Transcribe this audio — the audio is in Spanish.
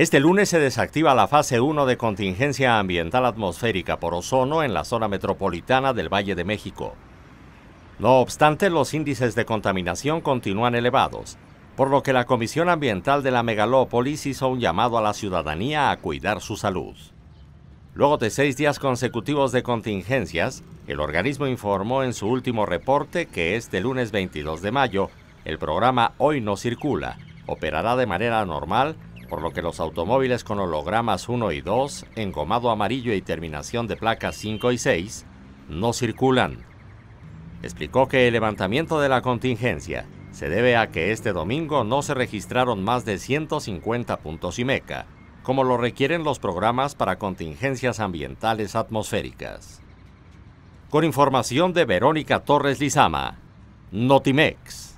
Este lunes se desactiva la fase 1 de contingencia ambiental atmosférica por ozono en la zona metropolitana del Valle de México. No obstante, los índices de contaminación continúan elevados, por lo que la Comisión Ambiental de la Megalópolis hizo un llamado a la ciudadanía a cuidar su salud. Luego de seis días consecutivos de contingencias, el organismo informó en su último reporte que este lunes 22 de mayo, el programa Hoy no circula, operará de manera normal por lo que los automóviles con hologramas 1 y 2, engomado amarillo y terminación de placas 5 y 6, no circulan. Explicó que el levantamiento de la contingencia se debe a que este domingo no se registraron más de 150 puntos IMECA, como lo requieren los programas para contingencias ambientales atmosféricas. Con información de Verónica Torres Lizama, Notimex.